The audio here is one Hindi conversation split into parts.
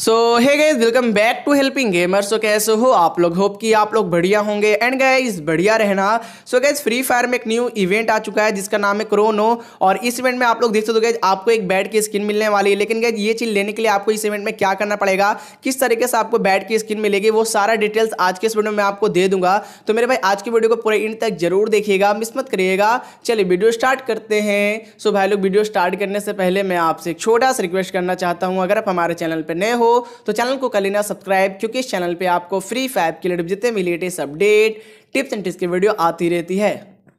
so hey guys welcome back to helping gamer so कैसे हो आप लोग होप कि आप लोग बढ़िया होंगे एंड गाइज बढ़िया रहना so so, guys Free Fire में एक न्यू इवेंट आ चुका है जिसका नाम है क्रोनो और इस इवेंट में आप लोग देख सकते हो गैज आपको एक बैट की स्किन मिलने वाली है लेकिन गैज ये चीज़ लेने के लिए आपको इस इवेंट में क्या करना पड़ेगा किस तरीके से आपको बैट की स्किन मिलेगी वो सारा डिटेल्स आज के इस वीडियो में आपको दे दूंगा तो मेरे भाई आज की वीडियो को पूरे इंड तक जरूर देखिएगा मिस मत करिएगा चलिए वीडियो स्टार्ट करते हैं सो भाई लोग वीडियो स्टार्ट करने से पहले मैं आपसे एक छोटा सा रिक्वेस्ट करना चाहता हूँ अगर आप हमारे चैनल पर नए हो हो तो चैनल को कर लेना सब्सक्राइब क्योंकि इस चैनल पर आपको फ्री फायर के लिए जितने भी latest update tips and tips की वीडियो आती रहती है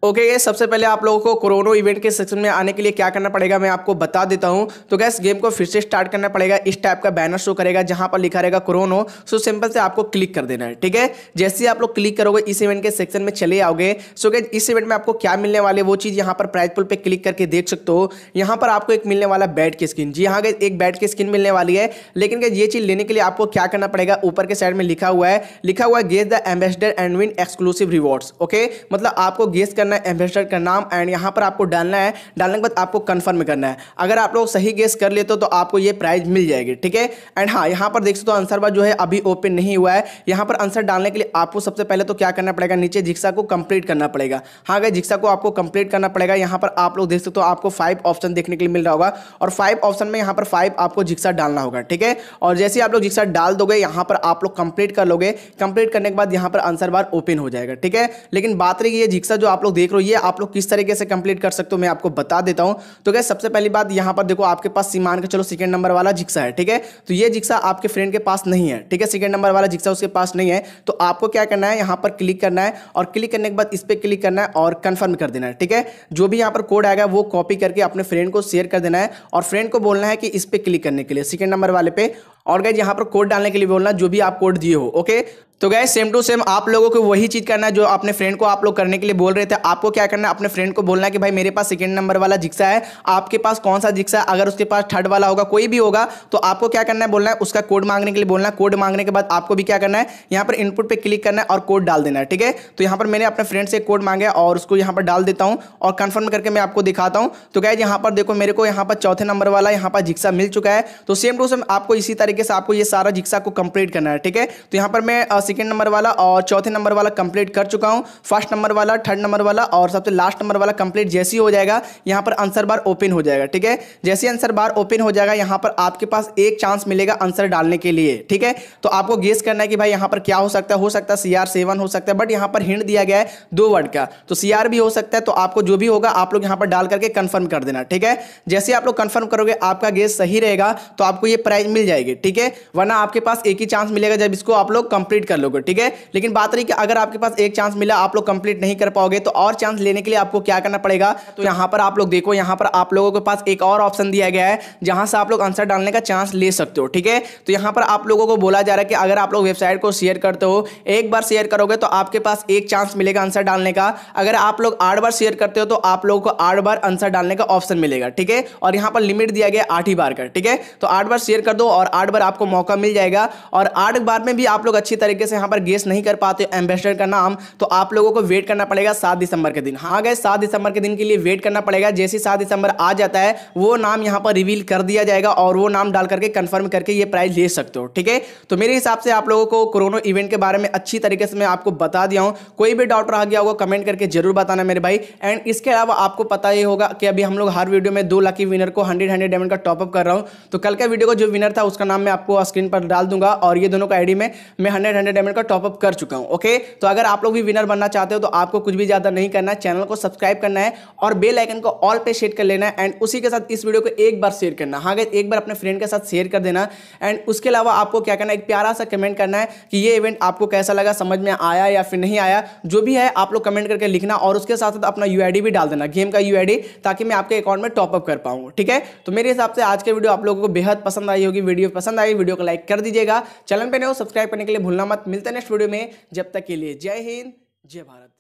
ओके okay, सबसे पहले आप लोगों को कोरोनो इवेंट के सेक्शन में आने के लिए क्या करना पड़ेगा मैं आपको बता देता हूं तो गैस गेम को फिर से स्टार्ट करना पड़ेगा इस टाइप का बैनर शो करेगा जहां पर लिखा रहेगा कोरोनो सो सिंपल से आपको क्लिक कर देना है ठीक है जैसे ही आप लोग क्लिक करोगे इस इवेंट के सेक्शन में चले आओगे सो गैस इस इवेंट में आपको क्या मिलने वाले वो चीज़ यहाँ पर प्राइज पुल पर क्लिक करके देख सकते हो यहाँ पर आपको एक मिलने वाला बैट की स्किन जी हाँ एक बैट की स्किन मिलने वाली है लेकिन ये चीज़ लेने के लिए आपको क्या करना पड़ेगा ऊपर के साइड में लिखा हुआ है लिखा हुआ है guess the ambassador and win exclusive rewards okay मतलब आपको गेस करना है एम्बेसडर का नाम एंड यहाँ पर आपको डालना है डालने के बाद आपको कन्फर्म करना है अगर आप लोग सही गेस कर लेते हो तो आपको ये प्राइज मिल जाएगी ठीक है एंड हाँ यहाँ पर देख सकते हो आंसर बार जो है अभी ओपन नहीं हुआ है यहाँ पर आंसर डालने के लिए आपको सबसे पहले तो क्या करना पड़ेगा नीचे जिक्सा को कंप्लीट करना पड़ेगा हाँ अगर जिक्सा को आपको कंप्लीट करना पड़ेगा यहाँ पर आप लोग देख सकते हो आपको फाइव ऑप्शन देखने के लिए मिल रहा होगा और फाइव ऑप्शन में यहाँ पर फाइव आपको जिक्सा डालना होगा ठीक है और जैसे ही आप लोग जिक्सा डाल दोगे यहाँ पर आप लोग कंप्लीट कर लोगे कंप्लीट करने के बाद यहाँ पर आंसर बार ओपन हो जाएगा ठीक है लेकिन बात रही है जिक्सा जो आप लोग देख रहे हो ये आप लोग किस तरीके से कंप्लीट कर सकते हो मैं आपको बता देता हूं तो क्या सबसे पहली बात यहां पर देखो आपके पास सीमान का चलो सेकंड नंबर वाला जिक्सा है ठीक है तो ये जिक्सा आपके फ्रेंड के पास नहीं है ठीक है सेकंड नंबर वाला जिक्सा उसके पास नहीं है तो आपको क्या करना है यहां पर क्लिक करना है और क्लिक करने के बाद इस पर क्लिक करना है और कन्फर्म कर देना है ठीक है जो भी यहाँ पर कोड आएगा वो कॉपी करके अपने फ्रेंड को शेयर कर देना है और फ्रेंड को बोलना है कि इस पर क्लिक करने के लिए सेकेंड नंबर वाले पे और गैज यहाँ पर कोड डालने के लिए बोलना जो भी आप कोड दिए हो ओके तो गए सेम टू सेम आप लोगों को वही चीज़ करना है जो अपने फ्रेंड को आप लोग करने के लिए बोल रहे थे आपको क्या करना है अपने फ्रेंड को बोलना है कि भाई मेरे पास सेकंड नंबर वाला जिक्सा है आपके पास कौन सा जिक्सा है अगर उसके पास थर्ड वाला होगा कोई भी होगा तो आपको क्या करना है बोलना है उसका कोड मांगने के लिए बोलना है कोड मांगने के बाद आपको भी क्या करना है यहाँ पर इनपुट पर क्लिक करना है और कोड डाल देना है ठीक है तो यहाँ पर मैंने अपने फ्रेंड से कोड मांगे और उसको यहाँ पर डाल देता हूँ और कन्फर्म करके मैं आपको दिखाता हूँ तो गए यहाँ पर देखो मेरे को यहाँ पर चौथे नंबर वाला यहाँ पर जिक्सा मिल चुका है तो सेम टू सेम आपको इसी तरीके तरीके से आपको ये सारा जिक्सा को कंप्लीट करना है ठीक है तो यहाँ पर मैं सेकेंड नंबर वाला और चौथे नंबर वाला कंप्लीट कर चुका हूँ फर्स्ट नंबर वाला थर्ड नंबर वाला और सबसे लास्ट नंबर वाला कंप्लीट जैसे ही हो जाएगा यहाँ पर आंसर बार ओपन हो जाएगा ठीक है जैसे आंसर बार ओपन हो जाएगा यहाँ पर आपके पास एक चांस मिलेगा आंसर डालने के लिए ठीक है तो आपको गेस करना है कि भाई यहाँ पर क्या हो सकता है हो सकता है सी आर सेवन हो सकता है बट यहाँ पर हिंड दिया गया है दो वर्ड का तो सी आर भी हो सकता है तो आपको जो भी होगा आप लोग यहाँ पर डाल करके कन्फर्म कर देना ठीक है जैसे आप लोग कन्फर्म करोगे आपका गेस सही रहेगा तो आपको ये प्राइज मिल जाएगी ठीक है वरना आपके पास एक ही चांस मिलेगा जब इसको आप लोग कंप्लीट कर लोगे ठीक है लेकिन बात रही कि अगर आपके पास एक चांस मिला आप लोग कंप्लीट नहीं कर पाओगे तो और चांस लेने के लिए आपको क्या करना पड़ेगा तो यहां पर आप लोग देखो यहां पर आप लोगों के पास एक और ऑप्शन दिया गया है जहां से आप लोग आंसर डालने का चांस ले सकते हो ठीक है तो यहाँ पर आप लोगों को बोला जा रहा है कि अगर आप लोग वेबसाइट को शेयर करते हो एक बार शेयर करोगे तो आपके पास एक चांस मिलेगा आंसर डालने का अगर आप लोग आठ बार शेयर करते हो तो आप लोगों को आठ बार आंसर डालने का ऑप्शन मिलेगा ठीक है और यहाँ पर लिमिट दिया गया आठ ही बार का ठीक है तो आठ बार शेयर कर दो और आठ आठ बार आपको मौका मिल जाएगा और आठ बार में भी आप लोग अच्छी तरीके से यहाँ पर गेस नहीं कर पाते एम्बेसडर का नाम तो आप लोगों को वेट करना पड़ेगा सात दिसंबर के दिन हाँ गए सात दिसंबर के दिन के लिए वेट करना पड़ेगा जैसे सात दिसंबर आ जाता है वो नाम यहाँ पर रिवील कर दिया जाएगा और वो नाम डाल करके कन्फर्म करके ये प्राइज ले सकते हो ठीक है तो मेरे हिसाब से आप लोगों को कोरोना इवेंट के बारे में अच्छी तरीके से मैं आपको बता दिया हूँ कोई भी डाउट रह गया होगा कमेंट करके जरूर बताना मेरे भाई एंड इसके अलावा आपको पता ही होगा कि अभी हम लोग हर वीडियो में दो लकी विनर को हंड्रेड हंड्रेड डायमंड का टॉपअप कर रहा हूँ तो कल का वीडियो का जो विनर था उसका नाम नाम मैं आपको स्क्रीन पर डाल दूंगा और ये दोनों का आईडी में मैं हंड्रेड हंड्रेड डायमंड का टॉपअप कर चुका हूँ ओके तो अगर आप लोग भी विनर बनना चाहते हो तो आपको कुछ भी ज़्यादा नहीं करना है चैनल को सब्सक्राइब करना है और बेल आइकन को ऑल पे शेयर कर लेना है एंड उसी के साथ इस वीडियो को एक बार शेयर करना हाँ एक बार अपने फ्रेंड के साथ शेयर कर देना एंड उसके अलावा आपको क्या करना है एक प्यारा सा कमेंट करना है कि ये इवेंट आपको कैसा लगा समझ में आया या फिर नहीं आया जो भी है आप लोग कमेंट करके लिखना और उसके साथ साथ अपना यू भी डाल देना गेम का यू ताकि मैं आपके अकाउंट में टॉपअप कर पाऊँ ठीक है तो मेरे हिसाब से आज के वीडियो आप लोगों को बेहद पसंद आई होगी वीडियो पसंद पसंद आई वीडियो को लाइक कर दीजिएगा चैनल पर नए हो सब्सक्राइब करने के लिए भूलना मत मिलते नेक्स्ट वीडियो में जब तक के लिए जय हिंद जय भारत